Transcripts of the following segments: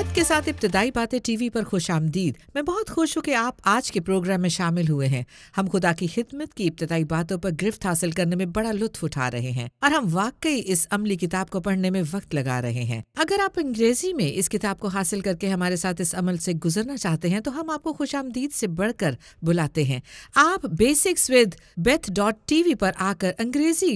वैद के साथ इब्तदाई बातें टीवी पर खुश आमदीद मैं बहुत खुश हूँ कि आप आज के प्रोग्राम में शामिल हुए हैं हम खुदा की खिदमत की इब्तदाई बातों पर गिरफ्त हासिल करने में बड़ा लुत्फ उठा रहे हैं और हम वाकई इस अमली किताब को पढ़ने में वक्त लगा रहे हैं अगर आप अंग्रेजी में इस किताब को हासिल करके हमारे साथ इस अमल से गुजरना चाहते हैं तो हम आपको खुश आमदीद से बढ़कर बुलाते हैं आप basics with Beth dot TV पर आकर अंग्रेजी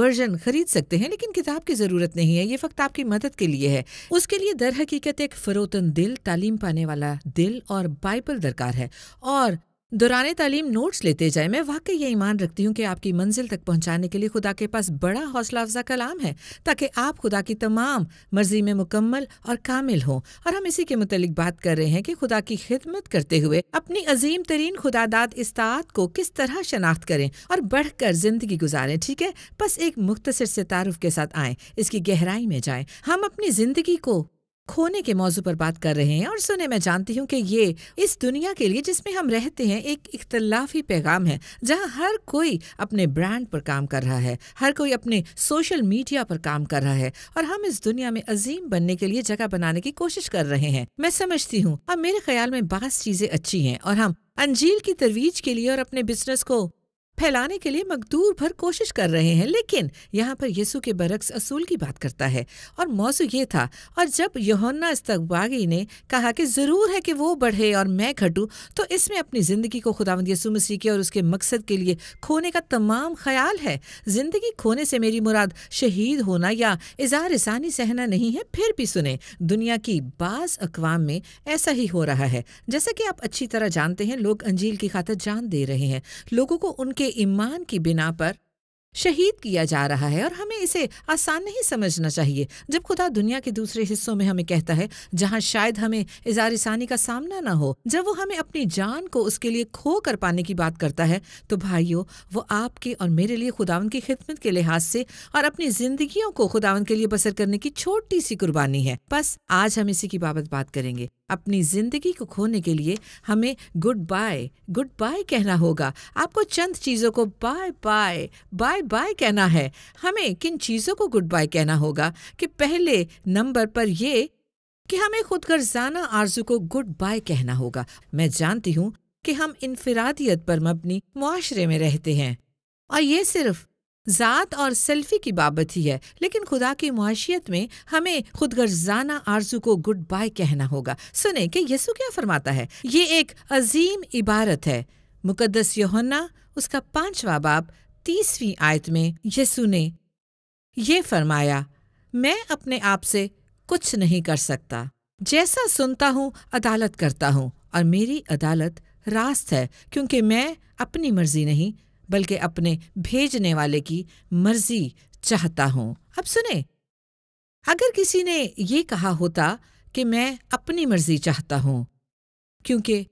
वर्जन खरीद सकते हैं लेकिन किताब की जरूरत नहीं है ये फक्त आपकी मदद के लिए है उसके लिए दर हकीकत एक फरोतन दिल तालीम पाने वाला दिल और बाइबल दरकार है और दौरान तालीम नोट्स लेते जाए मैं वाकई ये ईमान रखती हूँ कि आपकी मंजिल तक पहुँचाने के लिए खुदा के पास बड़ा हौसला अफजा कलाम है ताकि आप खुदा की तमाम मर्जी में मुकम्मल और कामिल हों और हम इसी के मतलब बात कर रहे हैं कि खुदा की खिदमत करते हुए अपनी अजीम तरीन खुदादाद इस्ताद को किस तरह शनाख्त करें और बढ़ कर जिंदगी गुजारें ठीक है बस एक मुख्तसर से तारफ़ के साथ आए इसकी गहराई में जाए हम अपनी ज़िंदगी को खोने के मौजू पर बात कर रहे हैं और सुने मैं जानती हूँ कि ये इस दुनिया के लिए जिसमें हम रहते हैं एक इख्तलाफी पैगाम है जहाँ हर कोई अपने ब्रांड पर काम कर रहा है हर कोई अपने सोशल मीडिया पर काम कर रहा है और हम इस दुनिया में अजीम बनने के लिए जगह बनाने की कोशिश कर रहे हैं मैं समझती हूँ अब मेरे ख्याल में बास चीज़ें अच्छी हैं और हम अंजील की तरवीज के लिए और अपने बिजनेस को फैलाने के लिए मकदूर भर कोशिश कर रहे हैं लेकिन यहाँ पर यीशु के बरक्स असूल की बात करता है और मौसू ये था और जब यहोन्ना इस्तबागी ने कहा कि ज़रूर है कि वो बढ़े और मैं घटूँ तो इसमें अपनी ज़िंदगी को खुदावंद यसु मसीह के और उसके मकसद के लिए खोने का तमाम ख्याल है ज़िंदगी खोने से मेरी मुराद शहीद होना या इजार इसानी सहना नहीं है फिर भी सुने दुनिया की बास अकवाम में ऐसा ही हो रहा है जैसा कि आप अच्छी तरह जानते हैं लोग अंजील की खातर जान दे रहे हैं लोगों को उनके ईमान की बिना पर शहीद किया जा रहा है और हमें इसे आसान नहीं समझना चाहिए जब खुदा दुनिया के दूसरे हिस्सों में हमें कहता है जहाँ शायद हमें इजारिसानी का सामना ना हो जब वो हमें अपनी जान को उसके लिए खो कर पाने की बात करता है तो भाइयों वो आपके और मेरे लिए खुदावन की खिदमत के लिहाज से और अपनी जिंदगियों को खुदावन के लिए बसर करने की छोटी सी कुर्बानी है बस आज हम इसी की बाबत बात करेंगे अपनी जिंदगी को खोने के लिए हमें गुड बाय गुड बाय कहना होगा आपको चंद चीज़ों को bye bye bye bye bye कहना है हमें किन चीज़ों को गुड बाय कहना होगा कि पहले नंबर पर ये कि हमें खुद गर्जाना आरजू को गुड बाय कहना होगा मैं जानती हूँ कि हम इनफरादियत पर मबनी मुआरे में रहते हैं और ये सिर्फ ज़ात और सेल्फी की बाबत ही है लेकिन खुदा की मुआशियत में हमें खुद गर्जाना आरजू को गुड बाय कहना होगा सुने कि यसु क्या फरमाता है ये एक अजीम इबारत है मुकदस योहन्ना उसका पांचवा बाप तीसवीं आयत में यसु ने ये फरमाया मैं अपने आप से कुछ नहीं कर सकता जैसा सुनता हूँ अदालत करता हूँ और मेरी अदालत रास्त है क्योंकि मैं अपनी मर्जी नहीं बल्कि अपने भेजने वाले की मर्जी चाहता हूँ अब सुने अगर किसी ने ये कहा होता कि मैं अपनी मर्जी चाहता हूँ क्योंकि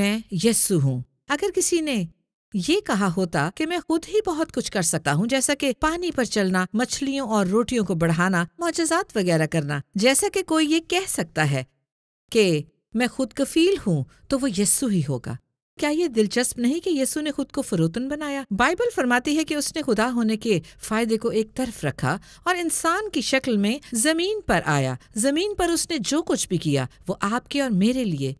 मैं यस्सु हूँ अगर किसी ने ये कहा होता कि मैं खुद ही बहुत कुछ कर सकता हूँ जैसा कि पानी पर चलना मछलियों और रोटियों को बढ़ाना मोजात वगैरह करना जैसा कि कोई ये कह सकता है कि मैं खुद कफील हूँ तो वो यस्सु ही होगा क्या ये दिलचस्प नहीं कि यीशु ने खुद को फरोतन बनाया बाइबल फरमाती है कि उसने खुदा होने के फायदे को एक तरफ रखा और इंसान की शक्ल में जमीन पर आया जमीन पर उसने जो कुछ भी किया वो आपके और मेरे लिए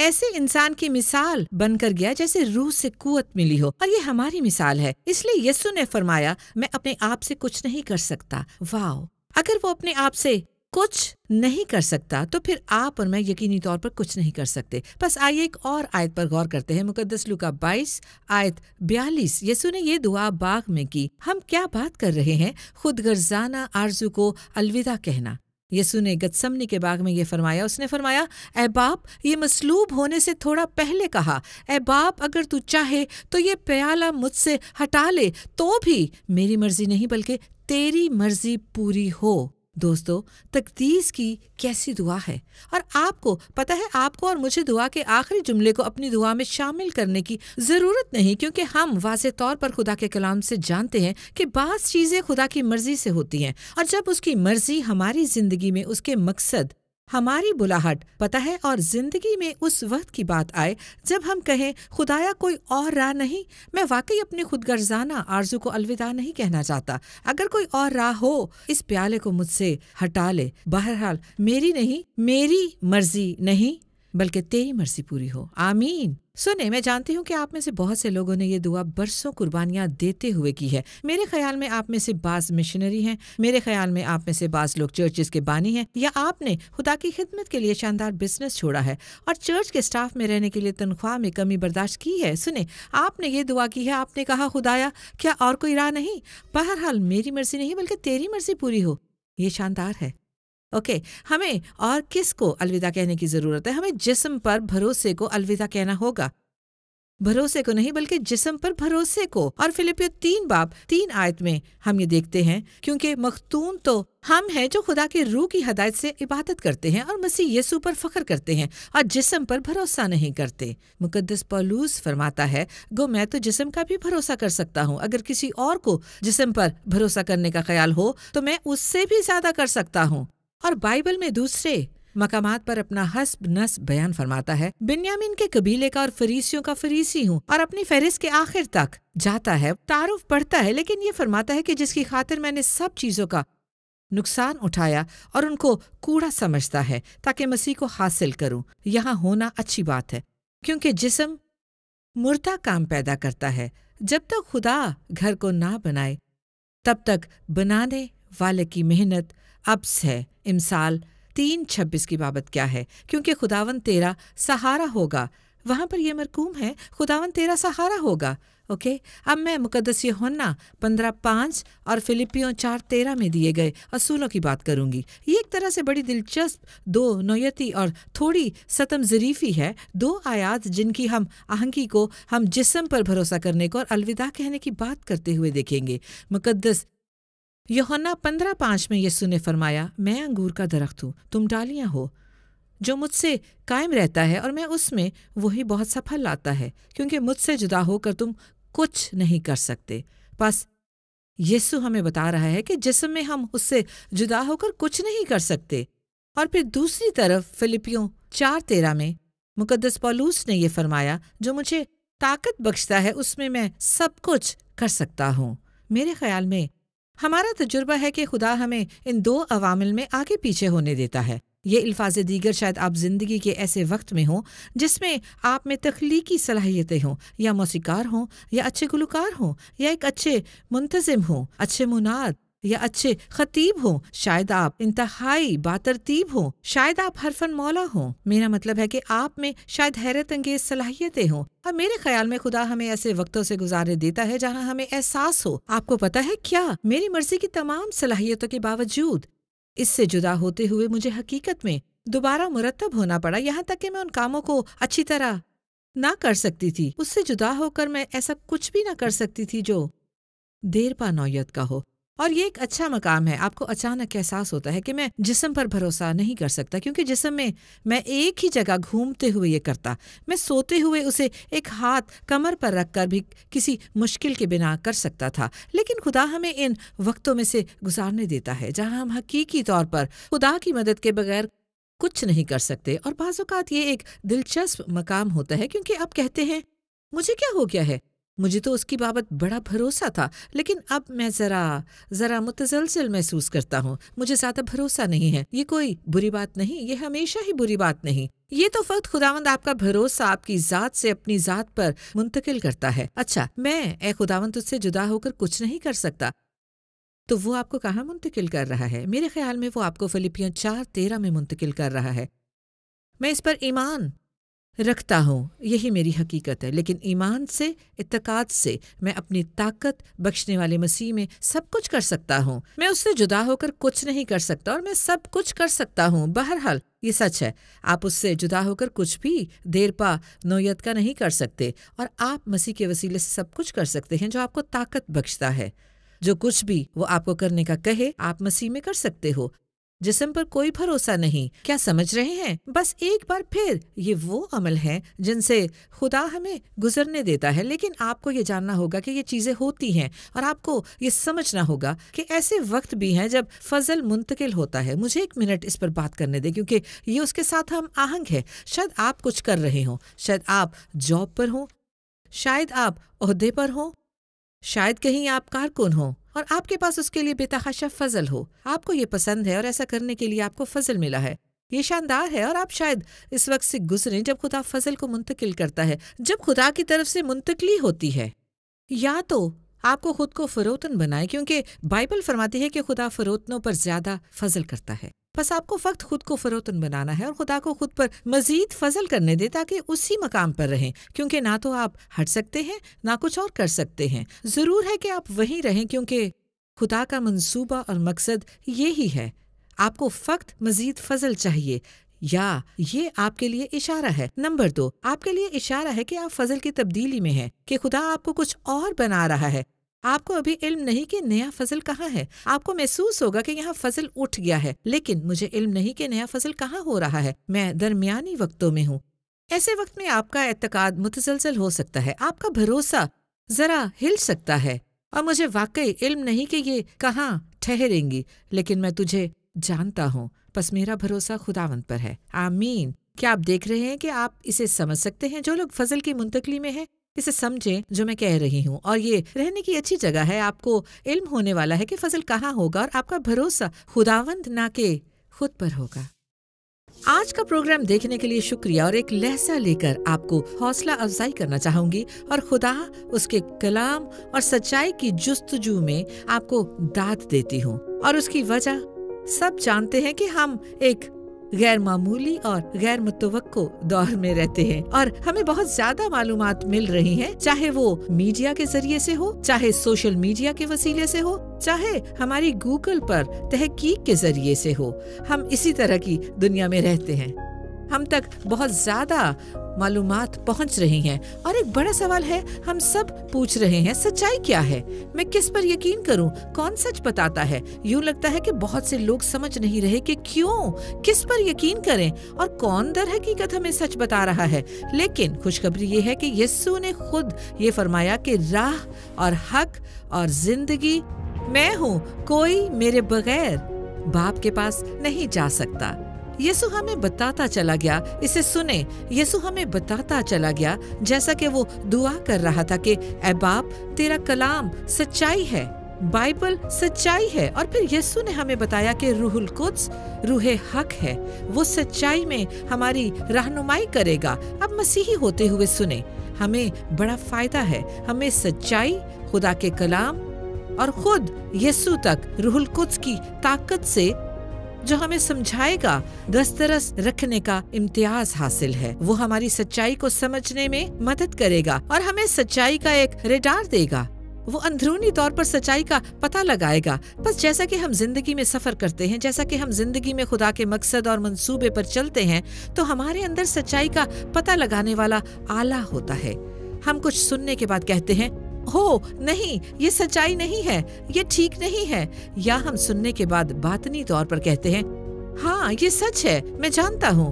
ऐसे इंसान की मिसाल बनकर गया जैसे रूह से कुत मिली हो और ये हमारी मिसाल है इसलिए यस्सु ने फरमाया मैं अपने आप से कुछ नहीं कर सकता वाह अगर वो अपने आप से कुछ नहीं कर सकता तो फिर आप और मैं यकीनी तौर पर कुछ नहीं कर सकते बस आइए एक और आयत पर गौर करते हैं मुकदस लू का बाईस आयत बयालीस यसु ने ये दुआ बाग में की हम क्या बात कर रहे हैं खुद गर्जाना आरजू को अलविदा कहना यसु ने गत्समनी के बाग में ये फरमाया उसने फरमाया ए बाप ये मसलूब होने से थोड़ा पहले कहा ए बाप अगर तू चाहे तो ये प्याला मुझसे हटा ले तो भी मेरी मर्जी नहीं बल्कि तेरी मर्जी पूरी हो दोस्तों तकदीस की कैसी दुआ है और आपको पता है आपको और मुझे दुआ के आखिरी जुमले को अपनी दुआ में शामिल करने की ज़रूरत नहीं क्योंकि हम वाज तौर पर खुदा के कलाम से जानते हैं कि बास चीज़ें खुदा की मर्ज़ी से होती हैं और जब उसकी मर्ज़ी हमारी ज़िंदगी में उसके मकसद हमारी बुलाहट पता है और जिंदगी में उस वक्त की बात आए जब हम कहें खुदाया कोई और राह नहीं मैं वाकई अपने खुद गर्जाना आरजू को अलविदा नहीं कहना चाहता अगर कोई और राह हो इस प्याले को मुझसे हटा ले बहरहाल मेरी नहीं मेरी मर्जी नहीं बल्कि तेरी मर्जी पूरी हो आमीन सुने मैं जानती हूँ कि आप में से बहुत से लोगों ने ये दुआ बरसों कुर्बानियाँ देते हुए की है मेरे ख्याल में आप में से बाज मिशनरी हैं मेरे ख्याल में आप में से बाज लोग चर्चेस के बानी हैं या आपने खुदा की खिदमत के लिए शानदार बिजनेस छोड़ा है और चर्च के स्टाफ में रहने के लिए तनख्वाह में कमी बर्दाश्त की है सुने आपने ये दुआ की है आपने कहा खुदाया क्या और कोई राह नहीं बहरहाल मेरी मर्जी नहीं बल्कि तेरी मर्जी पूरी हो ये शानदार है ओके हमें और किस को अलविदा कहने की ज़रूरत है हमें जिस्म पर भरोसे को अलविदा कहना होगा भरोसे को नहीं बल्कि जिस्म पर भरोसे को और फिलिपियो तीन बाप तीन आयत में हम ये देखते हैं क्योंकि मखतूम तो हम हैं जो खुदा के रूह की हदायत से इबादत करते हैं और मसीह यसु पर फख्र करते हैं और जिस्म पर भरोसा नहीं करते मुकदस पलूस फरमाता है गो मैं तो जिस्म का भी भरोसा कर सकता हूँ अगर किसी और को जिस्म पर भरोसा करने का ख्याल हो तो मैं उससे भी ज्यादा कर सकता हूँ और बाइबल में दूसरे मकामात पर अपना हस्ब नस्ब बयान फरमाता है बिन्यामिन के कबीले का और फरीसियों का फरीसी हूँ और अपनी फहरिस्त के आखिर तक जाता है तारुफ पढ़ता है लेकिन ये फरमाता है कि जिसकी खातिर मैंने सब चीज़ों का नुकसान उठाया और उनको कूड़ा समझता है ताकि मसीह को हासिल करूं यहाँ होना अच्छी बात है क्योंकि जिसम मुर्दा काम पैदा करता है जब तक खुदा घर को ना बनाए तब तक बनाने वाले की मेहनत अब्स है इमसाल तीन छब्बीस की बाबत क्या है क्योंकि खुदावन तेरा सहारा होगा वहाँ पर यह मरकूम है खुदावन तेरा सहारा होगा ओके अब मैं मुकदस होना पंद्रह पाँच और फिलिपियों चार तेरह में दिए गए असूलों की बात करूँगी ये एक तरह से बड़ी दिलचस्प दो नोयती और थोड़ी सतम ज़रीफ़ी है दो आयात जिनकी हम आहंगी को हम जिसम पर भरोसा करने को और अलविदा कहने की बात करते हुए देखेंगे मुकदस योहन्ना पंद्रह पाँच में यीशु ने फरमाया मैं अंगूर का दरख्त हूँ तुम डालियाँ हो जो मुझसे कायम रहता है और मैं उसमें वही बहुत सफल लाता है क्योंकि मुझसे जुदा होकर तुम कुछ नहीं कर सकते बस यीशु हमें बता रहा है कि जिसम में हम उससे जुदा होकर कुछ नहीं कर सकते और फिर दूसरी तरफ फिलिपियों चार तेरह में मुकदस पॉलूस ने यह फरमाया जो मुझे ताकत बख्शता है उसमें मैं सब कुछ कर सकता हूँ मेरे ख्याल में हमारा तजुर्बा है कि खुदा हमें इन दो अवामिल में आगे पीछे होने देता है ये अल्फाज दीगर शायद आप ज़िंदगी के ऐसे वक्त में हों जिसमें आप में तख्लीकी सलाहियतें हों या मौसीकार हों या अच्छे गुलकार हों या एक अच्छे मुंतज़म हों अच्छे मुनाद या अच्छे खतीब हों शायद आप इंतहाई बातरतीब हों शायद आप हरफन मौला हों मेरा मतलब है कि आप में शायद हैरत अंगेज सलाहियतें हों और मेरे ख्याल में खुदा हमें ऐसे वक्तों से गुजारने देता है जहाँ हमें एहसास हो आपको पता है क्या मेरी मर्जी की तमाम सलाहियतों के बावजूद इससे जुदा होते हुए मुझे हकीकत में दोबारा मुरतब होना पड़ा यहाँ तक कि मैं उन कामों को अच्छी तरह ना कर सकती थी उससे जुदा होकर मैं ऐसा कुछ भी ना कर सकती थी जो देर पा नौयत का हो और ये एक अच्छा मकाम है आपको अचानक एहसास होता है कि मैं जिसम पर भरोसा नहीं कर सकता क्योंकि जिसम में मैं एक ही जगह घूमते हुए ये करता मैं सोते हुए उसे एक हाथ कमर पर रख कर भी किसी मुश्किल के बिना कर सकता था लेकिन खुदा हमें इन वक्तों में से गुजारने देता है जहाँ हम हकीकी तौर पर खुदा की मदद के बगैर कुछ नहीं कर सकते और बाज़ात ये एक दिलचस्प मकाम होता है क्योंकि आप कहते हैं मुझे क्या हो गया है मुझे तो उसकी बाबत बड़ा भरोसा था लेकिन अब मैं ज़रा ज़रा मुतजलसल महसूस करता हूँ मुझे ज़्यादा भरोसा नहीं है ये कोई बुरी बात नहीं ये हमेशा ही बुरी बात नहीं ये तो फ़क्त खुदावंद आपका भरोसा आपकी ज़ात से अपनी ज़ात पर मुंतकिल करता है अच्छा मैं ए खुदावंद उससे जुदा होकर कुछ नहीं कर सकता तो वो आपको कहाँ मुंतकिल कर रहा है मेरे ख्याल में वो आपको फिलिपियन चार तेरह में मुंतकिल कर रहा है मैं इस पर ईमान रखता हूँ यही मेरी हकीकत है लेकिन ईमान से इतकाद से मैं अपनी ताकत बख्शने वाले मसीह में सब कुछ कर सकता हूँ मैं उससे जुदा होकर कुछ नहीं कर सकता और मैं सब कुछ कर सकता हूँ बहरहाल ये सच है आप उससे जुदा होकर कुछ भी देर पा नोयत का नहीं कर सकते और आप मसीह के वसीले से सब कुछ कर सकते हैं जो आपको ताकत बख्शता है जो कुछ भी वो आपको करने का कहे आप मसीह में कर सकते हो जिसम पर कोई भरोसा नहीं क्या समझ रहे हैं बस एक बार फिर ये वो अमल है जिनसे खुदा हमें गुजरने देता है लेकिन आपको ये जानना होगा कि ये चीज़ें होती हैं और आपको ये समझना होगा कि ऐसे वक्त भी हैं जब फजल मुंतकिल होता है मुझे एक मिनट इस पर बात करने दे क्योंकि ये उसके साथ हम आहंग है शायद आप कुछ कर रहे हो शायद आप जॉब पर हो शायद आप अहदे पर हो शायद कहीं आप कारकुन हों और आपके पास उसके लिए बेतहाशा फजल हो आपको ये पसंद है और ऐसा करने के लिए आपको फजल मिला है ये शानदार है और आप शायद इस वक्त से गुजरें जब खुदा फजल को मुंतकिल करता है जब खुदा की तरफ से मुंतकली होती है या तो आपको खुद को फरोतन बनाए क्योंकि बाइबल फरमाती है कि खुदा फरोतनों पर ज्यादा फजल करता है बस आपको फ़क्त खुद को फ़रोतन बनाना है और खुदा को खुद पर मज़ीद फजल करने दे ताकि उसी मकाम पर रहें क्योंकि ना तो आप हट सकते हैं ना कुछ और कर सकते हैं ज़रूर है कि आप वहीं रहें क्योंकि खुदा का मंसूबा और मकसद ये ही है आपको फ़क्त मज़ीद फजल चाहिए या ये आपके लिए इशारा है नंबर दो आपके लिए इशारा है कि आप फजल की तब्दीली में हैं कि खुदा आपको कुछ और बना रहा है आपको अभी इल्म नहीं कि नया फजल कहाँ है आपको महसूस होगा कि यहाँ फजल उठ गया है लेकिन मुझे इल्म नहीं कि नया फजल कहाँ हो रहा है मैं दरमियानी वक्तों में हूँ ऐसे वक्त में आपका एतकाद मुतजलजल हो सकता है आपका भरोसा जरा हिल सकता है और मुझे वाकई इल्म नहीं कि ये कहाँ ठहरेंगी लेकिन मैं तुझे जानता हूँ बस मेरा भरोसा खुदावंत पर है आमीन क्या आप देख रहे हैं कि आप इसे समझ सकते हैं जो लोग फजल की मुंतकली में हैं इसे समझें जो मैं कह रही हूँ और ये रहने की अच्छी जगह है आपको इल्म होने वाला है कि फसल कहाँ होगा और आपका भरोसा खुदावंद ना के खुद पर होगा आज का प्रोग्राम देखने के लिए शुक्रिया और एक लहसा लेकर आपको हौसला अफजाई करना चाहूंगी और खुदा उसके कलाम और सच्चाई की जुस्तजू में आपको दाद देती हूँ और उसकी वजह सब जानते हैं कि हम एक गैर मामूली और गैर मुतव दौर में रहते हैं और हमें बहुत ज्यादा मालूम मिल रही है चाहे वो मीडिया के जरिए से हो चाहे सोशल मीडिया के वसीले से हो चाहे हमारी गूगल पर तहकीक के जरिए से हो हम इसी तरह की दुनिया में रहते हैं हम तक बहुत ज्यादा मालूम पहुंच रही हैं और एक बड़ा सवाल है हम सब पूछ रहे हैं सच्चाई क्या है मैं किस पर यकीन करूं कौन सच बताता है यूं लगता है कि बहुत से लोग समझ नहीं रहे कि क्यों किस पर यकीन करें और कौन दर हकीकत हमें सच बता रहा है लेकिन खुशखबरी ये है कि यस्सु ने खुद ये फरमाया कि राह और हक और जिंदगी मैं हूँ कोई मेरे बगैर बाप के पास नहीं जा सकता यीशु हमें बताता चला गया इसे सुने यीशु हमें बताता चला गया जैसा कि वो दुआ कर रहा था कि ए बाप तेरा कलाम सच्चाई है बाइबल सच्चाई है और फिर यीशु ने हमें बताया कि रूहुल कुद्स रूहे हक है वो सच्चाई में हमारी रहनुमाई करेगा अब मसीही होते हुए सुने हमें बड़ा फायदा है हमें सच्चाई खुदा के कलाम और खुद यीशु तक रूहुल कुद्स की ताकत से जो हमें समझाएगा दस्तरस रखने का इम्तियाज हासिल है वो हमारी सच्चाई को समझने में मदद करेगा और हमें सच्चाई का एक रेडार देगा वो अंदरूनी तौर पर सच्चाई का पता लगाएगा बस जैसा कि हम जिंदगी में सफर करते हैं जैसा कि हम जिंदगी में खुदा के मकसद और मंसूबे पर चलते हैं तो हमारे अंदर सच्चाई का पता लगाने वाला आला होता है हम कुछ सुनने के बाद कहते हैं हो नहीं ये सच्चाई नहीं है ये ठीक नहीं है या हम सुनने के बाद बातनी तौर पर कहते हैं हाँ ये सच है मैं जानता हूँ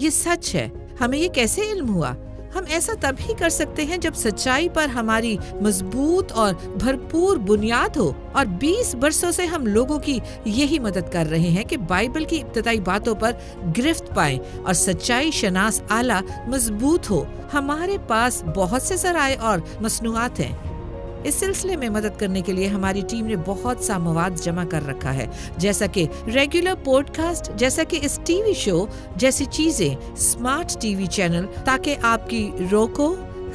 ये सच है हमें ये कैसे इल्म हुआ हम ऐसा तभी कर सकते हैं जब सच्चाई पर हमारी मजबूत और भरपूर बुनियाद हो और 20 बरसों से हम लोगों की यही मदद कर रहे हैं कि बाइबल की इब्तदाई बातों पर गिरफ्त पाए और सच्चाई शनास आला मजबूत हो हमारे पास बहुत से सराय और मसनूआत हैं इस सिलसिले में मदद करने के लिए हमारी टीम ने बहुत सा मवाद जमा कर रखा है जैसा कि रेगुलर पॉडकास्ट जैसा कि इस टीवी शो जैसी चीजें स्मार्ट टीवी चैनल ताकि आपकी Roku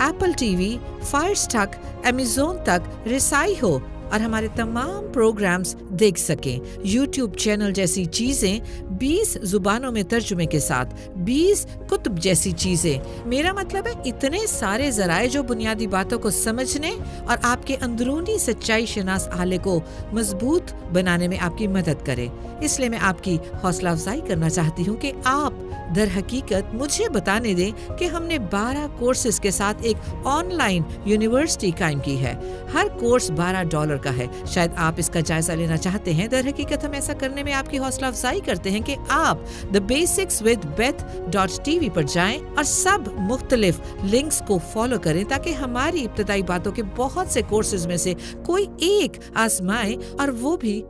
Apple TV Fire Stick Amazon तक रिसाई हो और हमारे तमाम प्रोग्राम्स देख सकें यूट्यूब चैनल जैसी चीज़ें 20 जुबानों में तर्जुमे के साथ 20 कुतुब जैसी चीज़ें मेरा मतलब है इतने सारे जराये जो बुनियादी बातों को समझने और आपके अंदरूनी सच्चाई शनास आले को मजबूत बनाने में आपकी मदद करे इसलिए मैं आपकी हौसला अफजाई करना चाहती हूँ कि आप दर हकीकत मुझे बताने दें कि हमने 12 कोर्सेज के साथ एक ऑनलाइन यूनिवर्सिटी कायम की है हर कोर्स 12 डॉलर का है शायद आप इसका जायज़ा लेना चाहते हैं दर हकीकत हम ऐसा करने में आपकी हौसला अफजाई करते हैं कि आप the basics with Beth dot T पर जाएं और सब मुख्तलिफ लिंक्स को फॉलो करें ताकि हमारी इब्तदाई बातों के बहुत से कोर्सेज में से कोई एक आजमाए और वो भी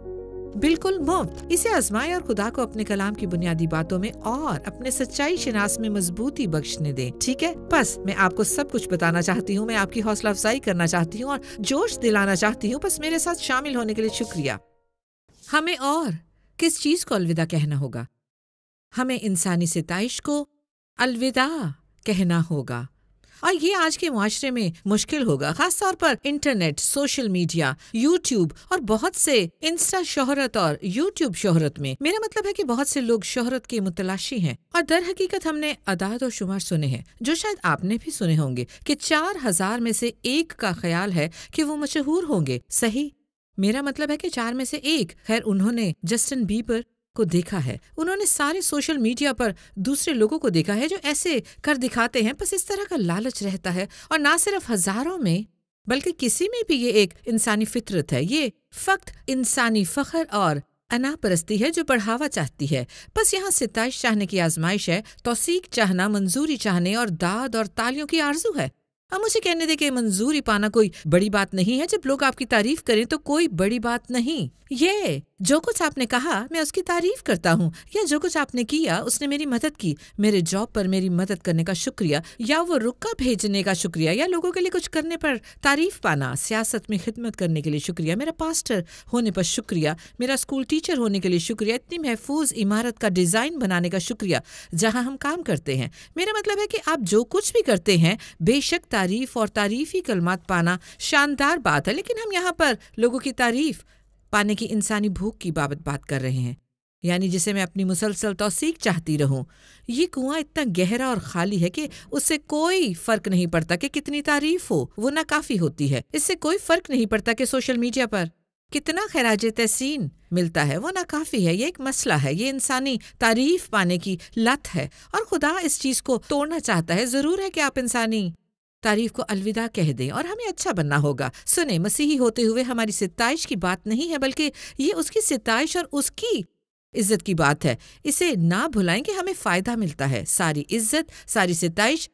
बिल्कुल मुफ्त इसे आजमाए और खुदा को अपने कलाम की बुनियादी बातों में और अपने सच्चाई शिनास में मजबूती बख्शने दे ठीक है बस मैं आपको सब कुछ बताना चाहती हूँ मैं आपकी हौसला अफजाई करना चाहती हूँ और जोश दिलाना चाहती हूँ बस मेरे साथ शामिल होने के लिए शुक्रिया हमें और किस चीज को अलविदा कहना होगा हमें इंसानी सितइश को अलविदा कहना होगा और ये आज के माशरे में मुश्किल होगा खास तौर पर इंटरनेट सोशल मीडिया यूट्यूब और बहुत से इंस्टा शोहरत और यूट्यूब शोहरत में मेरा मतलब है कि बहुत से लोग शोहरत के मुतलाशी हैं और दर हकीकत हमने अदाद और शुमार सुने हैं जो शायद आपने भी सुने होंगे कि चार हजार में से एक का ख्याल है कि वो मशहूर होंगे सही मेरा मतलब है कि चार में से एक खैर उन्होंने जस्टिन बीपर को देखा है उन्होंने सारे सोशल मीडिया पर दूसरे लोगों को देखा है जो ऐसे कर दिखाते हैं बस इस तरह का लालच रहता है और ना सिर्फ हजारों में बल्कि किसी में भी ये एक इंसानी फितरत है ये फक्त इंसानी फखर और अना परस्ती है जो बढ़ावा चाहती है बस यहाँ सितश चाहने की आजमाइश है तोसीक चाहना मंजूरी चाहने और दाद और तालियों की आरजू है अब मुझे कहने दे कि मंजूरी पाना कोई बड़ी बात नहीं है जब लोग आपकी तारीफ करें तो कोई बड़ी बात नहीं ये जो कुछ आपने कहा मैं उसकी तारीफ करता हूँ या जो कुछ आपने किया उसने मेरी मदद की मेरे जॉब पर मेरी मदद करने का शुक्रिया या वो रुका भेजने का शुक्रिया या लोगों के लिए कुछ करने पर तारीफ पाना सियासत में खिदमत करने के लिए शुक्रिया मेरा पास्टर होने पर शुक्रिया मेरा स्कूल टीचर होने के लिए शुक्रिया इतनी महफूज इमारत का डिज़ाइन बनाने का शुक्रिया जहाँ हम काम करते हैं मेरा मतलब है कि आप जो कुछ भी करते हैं बेशक तारीफ और तारीफी कलमात पाना शानदार बात है लेकिन हम यहाँ पर लोगों की तारीफ पाने की इंसानी भूख की बाबत बात कर रहे हैं यानी जिसे मैं अपनी मुसलसल तोसीक चाहती रहूं ये कुआं इतना गहरा और खाली है कि उससे कोई फर्क नहीं पड़ता कि कितनी तारीफ हो वो ना काफी होती है इससे कोई फर्क नहीं पड़ता कि सोशल मीडिया पर कितना खराज तहसीन मिलता है वो ना काफ़ी है ये एक मसला है ये इंसानी तारीफ पाने की लत है और खुदा इस चीज़ को तोड़ना चाहता है ज़रूर है कि आप इंसानी तारीफ को अलविदा कह दें और हमें अच्छा बनना होगा सुने मसीही होते हुए हमारी सिताइश की बात नहीं है बल्कि ये उसकी सिताइश और उसकी इज्जत की बात है इसे ना भुलाएं कि हमें फ़ायदा मिलता है सारी इज्जत सारी सिताइश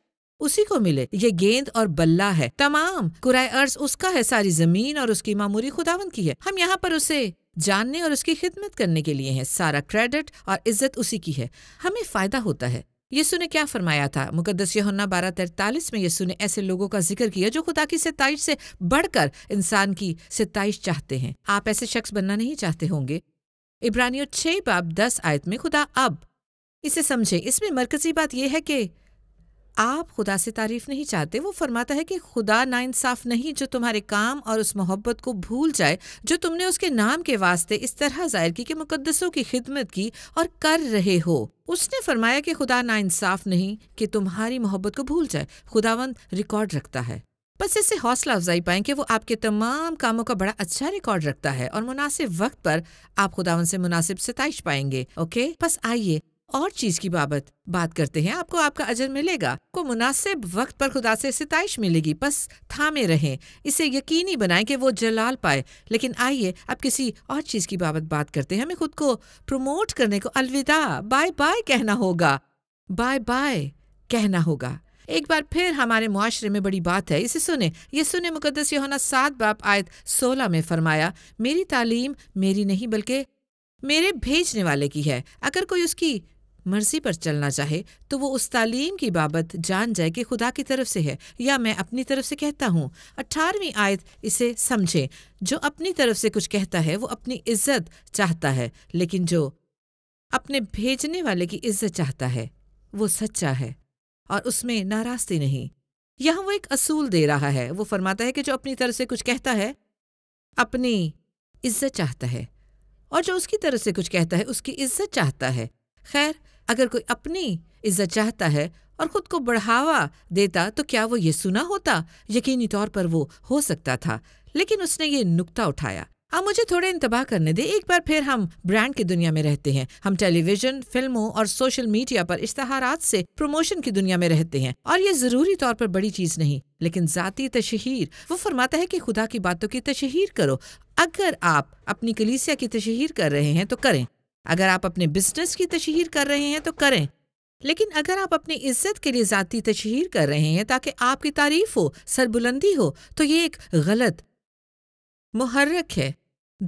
उसी को मिले ये गेंद और बल्ला है तमाम कुराय अर्ज उसका है सारी जमीन और उसकी मामूरी खुदावन की है हम यहाँ पर उसे जानने और उसकी खिदमत करने के लिए हैं सारा क्रेडिट और इज्जत उसी की है हमें फ़ायदा होता है यीशु ने क्या फरमाया था मुकदस यहुन्ना बारह तैतालीस में यीशु ने ऐसे लोगों का जिक्र किया जो खुदा की सताइश से बढ़कर इंसान की सताइश चाहते हैं आप ऐसे शख्स बनना नहीं चाहते होंगे इब्रानियों छह बाब दस आयत में खुदा अब इसे समझे इसमें मरकजी बात यह है कि आप खुदा से तारीफ नहीं चाहते वो फरमाता है कि खुदा ना इंसाफ नहीं जो तुम्हारे काम और उस मोहब्बत को भूल जाए जो तुमने उसके नाम के वास्ते इस तरह जाहिर की कि मुकदसों की खिदमत की और कर रहे हो उसने फरमाया कि खुदा ना इंसाफ नहीं कि तुम्हारी मोहब्बत को भूल जाए खुदावंद रिकॉर्ड रखता है बस इससे हौसला अफजाई पाएं कि वो आपके तमाम कामों का बड़ा अच्छा रिकॉर्ड रखता है और मुनासिब वक्त पर आप खुदावन से मुनासिब सताइश पाएंगे ओके बस आइए और चीज की बाबत बात करते हैं आपको आपका अजर मिलेगा को मुनासिब वक्त पर खुदा से सितश मिलेगी बस थामे रहें इसे यकीनी बनाएं कि वो जलाल पाए लेकिन आइए अब किसी और चीज की बाबत बात करते हैं हमें खुद को प्रमोट करने को अलविदा बाय बाय कहना होगा बाय बाय कहना होगा एक बार फिर हमारे मुआरे में बड़ी बात है इसे सुने ये सुने मुकदस होना सात बाप आयत सोलह में फरमाया मेरी तालीम मेरी नहीं बल्कि मेरे भेजने वाले की है अगर कोई उसकी मर्जी पर चलना चाहे तो वो उस तालीम की बाबत जान जाए कि खुदा की तरफ से है या मैं अपनी तरफ से कहता हूँ अठारहवीं आयत इसे समझे जो अपनी तरफ से कुछ कहता है वो अपनी इज्जत चाहता है लेकिन जो अपने भेजने वाले की इज्जत चाहता है वो सच्चा है और उसमें नाराजगी नहीं यहां वो एक असूल दे रहा है वो फरमाता है कि जो अपनी तरफ से कुछ कहता है अपनी इज्जत चाहता है और जो उसकी तरफ से कुछ कहता है उसकी इज्जत चाहता है खैर अगर कोई अपनी इज्जत चाहता है और खुद को बढ़ावा देता तो क्या वो ये सुना होता यकीनी तौर पर वो हो सकता था लेकिन उसने ये नुकता उठाया अब मुझे थोड़े इंतबाह करने दे एक बार फिर हम ब्रांड की दुनिया में रहते हैं हम टेलीविजन फिल्मों और सोशल मीडिया पर इश्तहारात से प्रमोशन की दुनिया में रहते हैं और ये जरूरी तौर पर बड़ी चीज नहीं लेकिन जाती तशहर वो फरमाता है कि खुदा की बातों की तशहर करो अगर आप अपनी कलीसिया की तशहर कर रहे हैं तो करें अगर आप अपने बिजनेस की तशहर कर रहे हैं तो करें लेकिन अगर आप अपनी इज्जत के लिए ज़ाती तशहर कर रहे हैं ताकि आपकी तारीफ हो सरबुलंदी हो तो ये एक गलत मुहर्रक है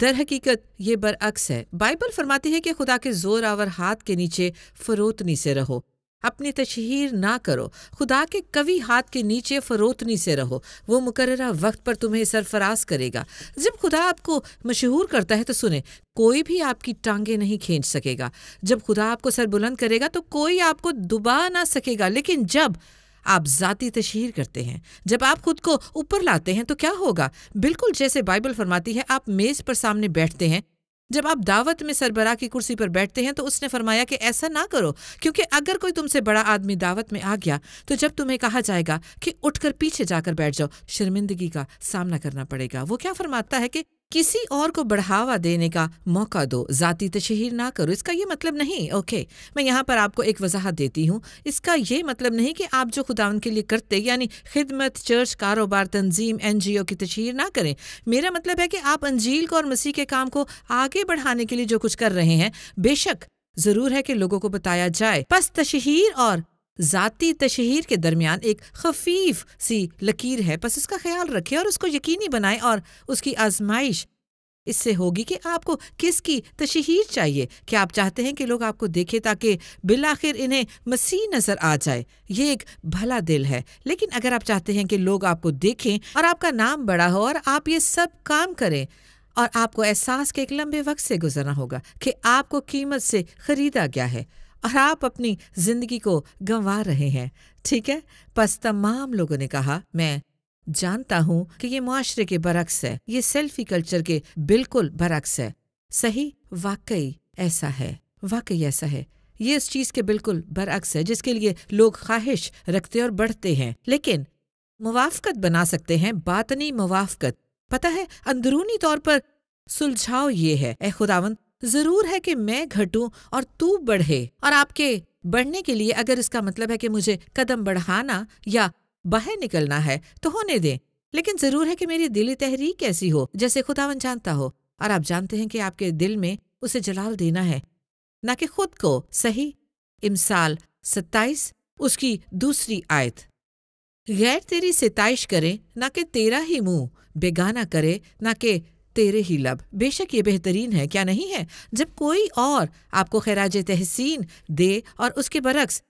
दर हकीकत ये बरअक्स है बाइबल फरमाती है कि खुदा के जोर आवर हाथ के नीचे फरोतनी से रहो अपनी तशहीर ना करो खुदा के कवि हाथ के नीचे फरोतनी से रहो वो मुकर्रा वक्त पर तुम्हें सरफराज करेगा जब खुदा आपको मशहूर करता है तो सुने कोई भी आपकी टांगे नहीं खींच सकेगा जब खुदा आपको सरबुलंद करेगा तो कोई आपको दुबा ना सकेगा लेकिन जब आप ज़ाती तशहर करते हैं जब आप खुद को ऊपर लाते हैं तो क्या होगा बिल्कुल जैसे बाइबल फरमाती है आप मेज़ पर सामने बैठते हैं जब आप दावत में सरबरा की कुर्सी पर बैठते हैं तो उसने फरमाया कि ऐसा ना करो क्योंकि अगर कोई तुमसे बड़ा आदमी दावत में आ गया तो जब तुम्हें कहा जाएगा कि उठकर पीछे जाकर बैठ जाओ शर्मिंदगी का सामना करना पड़ेगा वो क्या फरमाता है कि किसी और को बढ़ावा देने का मौका दो ज़ाती तशहर ना करो इसका ये मतलब नहीं ओके मैं यहाँ पर आपको एक वजाहत देती हूँ इसका ये मतलब नहीं कि आप जो खुदा उनके लिए करते यानी खिदमत चर्च कारोबार तंजीम एन जी ओ की तशहर ना करें मेरा मतलब है कि आप अंजील को और मसीह के काम को आगे बढ़ाने के लिए जो कुछ कर रहे हैं बेशक ज़रूर है कि लोगों को बताया जाए बस तशहर और ज़ाती तशहर के दरमियान एक खफीफ सी लकीर है बस उसका ख्याल रखें और उसको यकीनी बनाएं और उसकी आजमाइश इससे होगी कि आपको किसकी तशहर चाहिए क्या आप चाहते हैं कि लोग आपको देखें ताकि बिल आखिर इन्हें मसीह नज़र आ जाए ये एक भला दिल है लेकिन अगर आप चाहते हैं कि लोग आपको देखें और आपका नाम बड़ा हो और आप ये सब काम करें और आपको एहसास के एक लंबे वक्त से गुजरना होगा कि आपको कीमत से ख़रीदा गया है और आप अपनी जिंदगी को गंवा रहे हैं ठीक है बस तमाम लोगों ने कहा मैं जानता हूँ कि ये माशरे के बरक्स है ये सेल्फी कल्चर के बिल्कुल बरक्स है सही वाकई ऐसा है वाकई ऐसा है ये इस चीज़ के बिल्कुल बरअक्स है जिसके लिए लोग ख्वाहिश रखते और बढ़ते हैं लेकिन मुआफकत बना सकते हैं बातनी मुआफकत पता है अंदरूनी तौर पर सुलझाव ये है ए खुदावंत जरूर है कि मैं घटूं और तू बढ़े और आपके बढ़ने के लिए अगर इसका मतलब है कि मुझे कदम बढ़ाना या बाहर निकलना है तो होने दें लेकिन जरूर है कि मेरी दिली तहरीक ऐसी हो जैसे खुदावन जानता हो और आप जानते हैं कि आपके दिल में उसे जलाल देना है ना कि खुद को सही इमसाल सत्ताईस उसकी दूसरी आयत गैर तेरी सिताइश करे ना कि तेरा ही मुंह बेगाना करे ना कि तेरे ही लब बेशक ये बेहतरीन है क्या नहीं है जब कोई और आपको खराज तहसीन दे और उसके बरक्स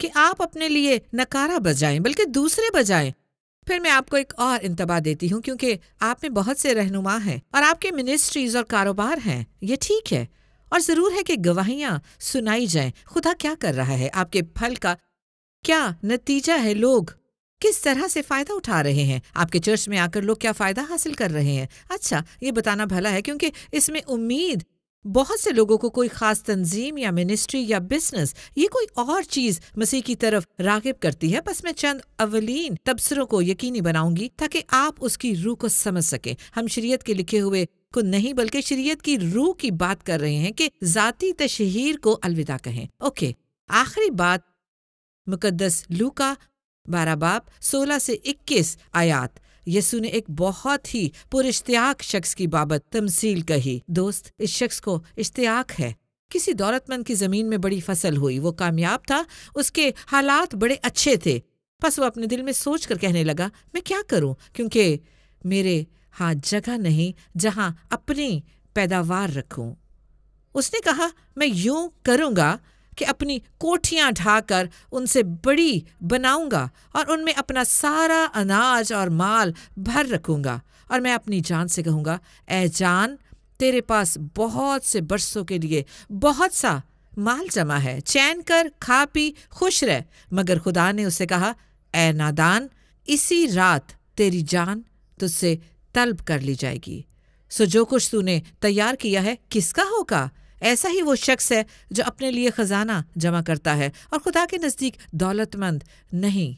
कि आप अपने लिए नकारा बजाएं बल्कि दूसरे बजाएं फिर मैं आपको एक और इंतबाह देती हूँ क्योंकि आप में बहुत से रहनुमा हैं और आपके मिनिस्ट्रीज और कारोबार हैं ये ठीक है और ज़रूर है कि गवाहियाँ सुनाई जाएं खुदा क्या कर रहा है आपके फल का क्या नतीजा है लोग किस तरह से फ़ायदा उठा रहे हैं आपके चर्च में आकर लोग क्या फ़ायदा हासिल कर रहे हैं अच्छा ये बताना भला है क्योंकि इसमें उम्मीद बहुत से लोगों को कोई ख़ास तंजीम या मिनिस्ट्री या बिजनेस ये कोई और चीज़ मसीह की तरफ रागिब करती है बस मैं चंद अवलीन तबसरों को यकीनी बनाऊंगी ताकि आप उसकी रूह को समझ सके हम शरीयत के लिखे हुए को नहीं बल्कि शरीयत की रूह की बात कर रहे हैं कि ज़ाती तशहर को अलविदा कहें ओके आखिरी बात मुकदस लू का बारह बाप सोलह से इक्कीस आयात यसु ने एक बहुत ही पुरश्तियाक शख्स की बाबत तमसील कही दोस्त इस शख्स को इश्तियाक है किसी दौलतमंद की जमीन में बड़ी फसल हुई वो कामयाब था उसके हालात बड़े अच्छे थे बस वो अपने दिल में सोच कर कहने लगा मैं क्या करूं क्योंकि मेरे हाथ जगह नहीं जहां अपनी पैदावार रखूं उसने कहा मैं यूं करूंगा कि अपनी कोठियाँ ढाकर उनसे बड़ी बनाऊंगा और उनमें अपना सारा अनाज और माल भर रखूंगा और मैं अपनी जान से कहूँगा ए जान तेरे पास बहुत से बरसों के लिए बहुत सा माल जमा है चैन कर खा पी खुश रह मगर खुदा ने उसे कहा ए नादान इसी रात तेरी जान तुझसे तलब कर ली जाएगी सो जो कुछ तूने तैयार किया है किसका होगा ऐसा ही वो शख्स है जो अपने लिए ख़जाना जमा करता है और खुदा के नज़दीक दौलतमंद नहीं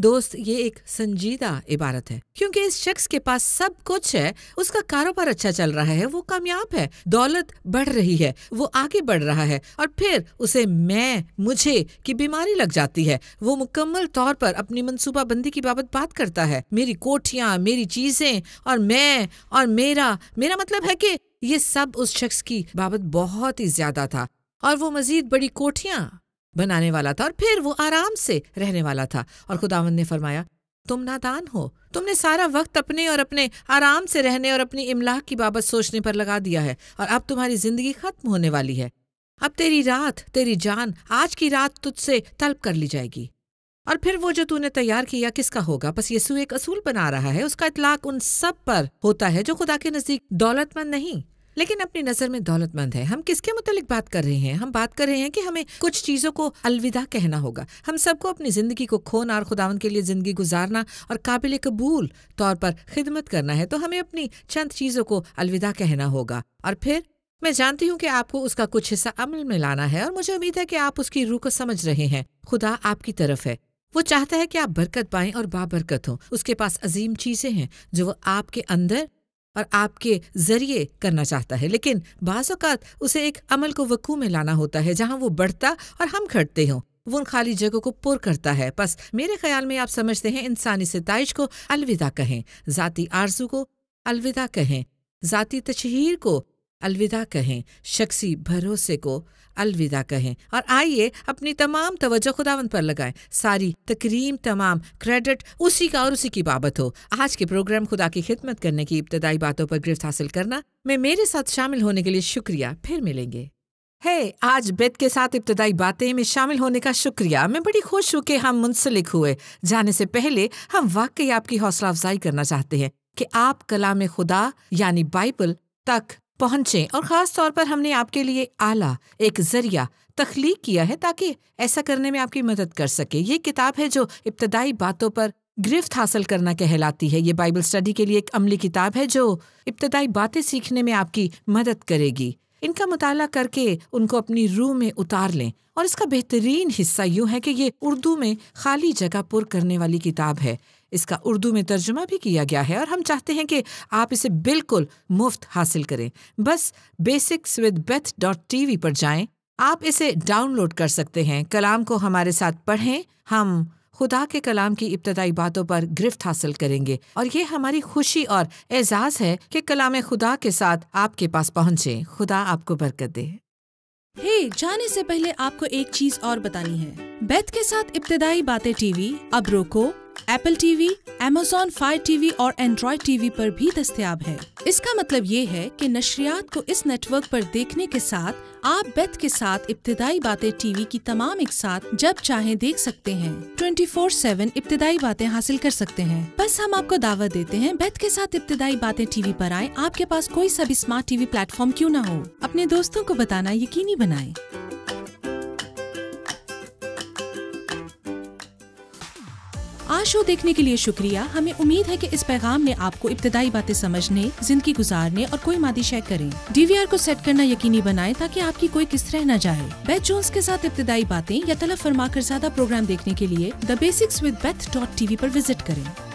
दोस्त ये एक संजीदा इबारत है क्योंकि इस शख्स के पास सब कुछ है उसका कारोबार अच्छा चल रहा है वो कामयाब है दौलत बढ़ रही है वो आगे बढ़ रहा है और फिर उसे मैं मुझे की बीमारी लग जाती है वो मुकम्मल तौर पर अपनी मनसूबाबंदी की बाबत बात करता है मेरी कोठियाँ मेरी चीजें और मैं और मेरा मेरा मतलब है कि ये सब उस शख्स की बाबत बहुत ही ज्यादा था और वो मजीद बड़ी कोठियाँ बनाने वाला था और फिर वो आराम से रहने वाला था और खुदावंद ने फरमाया तुम नादान हो तुमने सारा वक्त अपने और अपने आराम से रहने और अपनी इमलाह की बाबत सोचने पर लगा दिया है और अब तुम्हारी जिंदगी खत्म होने वाली है अब तेरी रात तेरी जान आज की रात तुझसे तलब कर ली जाएगी और फिर वो जो तूने तैयार किया किसका होगा बस यीशु एक असूल बना रहा है उसका इतलाक उन सब पर होता है जो खुदा के नजदीक दौलतमंद नहीं लेकिन अपनी नज़र में दौलतमंद है हम किसके मुतालिक बात कर रहे हैं हम बात कर रहे हैं कि हमें कुछ चीज़ों को अलविदा कहना होगा हम सबको अपनी ज़िंदगी को खोना और खुदावन के लिए ज़िंदगी गुजारना और काबिल कबूल तौर पर खिदमत करना है तो हमें अपनी चंद चीज़ों को अलविदा कहना होगा और फिर मैं जानती हूँ कि आपको उसका कुछ हिस्सा अमल में लाना है और मुझे उम्मीद है कि आप उसकी रूह को समझ रहे हैं खुदा आपकी तरफ है वो चाहता है कि आप बरकत पाएं और बाबरकत हो उसके पास अजीम चीज़ें हैं जो वो आपके अंदर और आपके जरिए करना चाहता है लेकिन बाज़ात उसे एक अमल को वकू में लाना होता है जहाँ वो बढ़ता और हम घटते हों वो उन खाली जगह को पुर करता है बस मेरे ख्याल में आप समझते हैं इंसानी सतश को अलविदा कहें ज़ाती आरजू को अलविदा कहें ज़ाती तशहर को अलविदा कहें शख्सी भरोसे को अलविदा कहें और आइए अपनी तमाम तवज्जो खुदावंत पर लगाएं सारी तकरीम तमाम क्रेडिट उसी का और उसी की बाबत हो आज के प्रोग्राम खुदा की खिदमत करने की इब्तदाई बातों पर गिरफ्त हासिल करना में मेरे साथ शामिल होने के लिए शुक्रिया फिर मिलेंगे है hey, आज बेत के साथ इब्तदाई बातें में शामिल होने का शुक्रिया मैं बड़ी खुश हूँ कि हम मुंसलिक हुए जाने से पहले हम वाकई आपकी हौसला अफजाई करना चाहते हैं कि आप कलाम खुदा यानी बाइबल तक पहुंचे और ख़ास तौर पर हमने आपके लिए आला एक ज़रिया तख्लीक किया है ताकि ऐसा करने में आपकी मदद कर सके ये किताब है जो इब्तदाई बातों पर गिरफ्त हासिल करना कहलाती है ये बाइबल स्टडी के लिए एक अमली किताब है जो इब्तदाई बातें सीखने में आपकी मदद करेगी इनका मुताला करके उनको अपनी रूह में उतार लें और इसका बेहतरीन हिस्सा यूँ है कि ये उर्दू में खाली जगह पुर करने वाली किताब है इसका उर्दू में तर्जुमा भी किया गया है और हम चाहते हैं कि आप इसे बिल्कुल मुफ्त हासिल करें बस basics with Beth dot T V पर जाएं आप इसे डाउनलोड कर सकते हैं कलाम को हमारे साथ पढ़ें हम खुदा के कलाम की इब्तदाई बातों पर गिरफ्त हासिल करेंगे और ये हमारी खुशी और एजाज़ है कि कलाम खुदा के साथ आपके पास पहुँचे खुदा आपको बरकत दे हे hey, जाने से पहले आपको एक चीज और बतानी है बैत के साथ इब्तदाई बातें टीवी अब Roku Apple TV Amazon Fire TV और एंड्रॉइड टीवी पर भी दस्तियाब है इसका मतलब ये है कि नशरियात को इस नेटवर्क पर देखने के साथ आप बेथ के साथ इब्तदाई बातें टीवी की तमाम एक साथ जब चाहे देख सकते हैं 24/7 फोर सेवन इब्तदाई बातें हासिल कर सकते हैं बस हम आपको दावत देते हैं बेथ के साथ इब्तदाई बातें टीवी पर आए आपके पास कोई सभी स्मार्ट टीवी प्लेटफॉर्म क्यों ना हो अपने दोस्तों को बताना यकीनी बनाए आज शो देखने के लिए शुक्रिया हमें उम्मीद है कि इस पैगाम ने आपको इब्तदाई बातें समझने जिंदगी गुजारने और कोई मादी शेयर करें डीवीआर को सेट करना यकीनी बनाएं ताकि आपकी कोई किस रह न जाए बेथ जोन्स के साथ इब्तदाई बातें या तलब फरमा कर ज्यादा प्रोग्राम देखने के लिए the basics with Beth dot TV आरोप विजिट करें